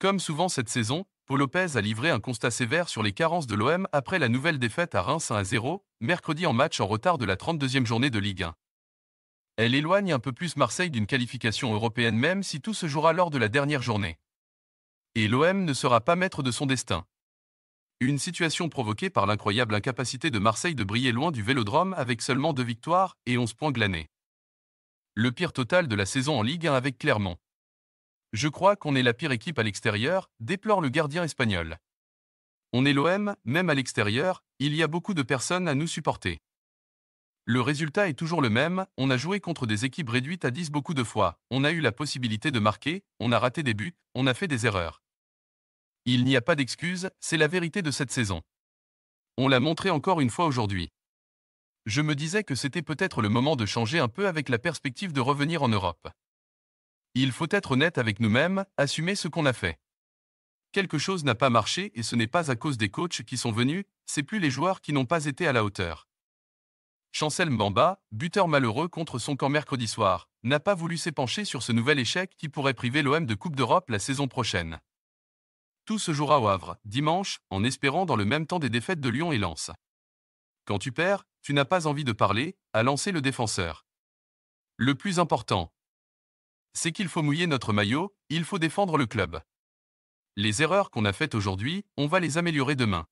Comme souvent cette saison, Paul Lopez a livré un constat sévère sur les carences de l'OM après la nouvelle défaite à Reims 1 à 0, mercredi en match en retard de la 32e journée de Ligue 1. Elle éloigne un peu plus Marseille d'une qualification européenne même si tout se jouera lors de la dernière journée. Et l'OM ne sera pas maître de son destin. Une situation provoquée par l'incroyable incapacité de Marseille de briller loin du vélodrome avec seulement deux victoires et 11 points glanés. Le pire total de la saison en Ligue 1 avec Clermont. Je crois qu'on est la pire équipe à l'extérieur, déplore le gardien espagnol. On est l'OM, même à l'extérieur, il y a beaucoup de personnes à nous supporter. Le résultat est toujours le même, on a joué contre des équipes réduites à 10 beaucoup de fois, on a eu la possibilité de marquer, on a raté des buts, on a fait des erreurs. Il n'y a pas d'excuse, c'est la vérité de cette saison. On l'a montré encore une fois aujourd'hui. Je me disais que c'était peut-être le moment de changer un peu avec la perspective de revenir en Europe. Il faut être honnête avec nous-mêmes, assumer ce qu'on a fait. Quelque chose n'a pas marché et ce n'est pas à cause des coachs qui sont venus, c'est plus les joueurs qui n'ont pas été à la hauteur. Chancel Mbamba, buteur malheureux contre son camp mercredi soir, n'a pas voulu s'épancher sur ce nouvel échec qui pourrait priver l'OM de Coupe d'Europe la saison prochaine. Tout se jouera au Havre, dimanche, en espérant dans le même temps des défaites de Lyon et Lens. Quand tu perds, tu n'as pas envie de parler, a lancé le défenseur. Le plus important, c'est qu'il faut mouiller notre maillot, il faut défendre le club. Les erreurs qu'on a faites aujourd'hui, on va les améliorer demain.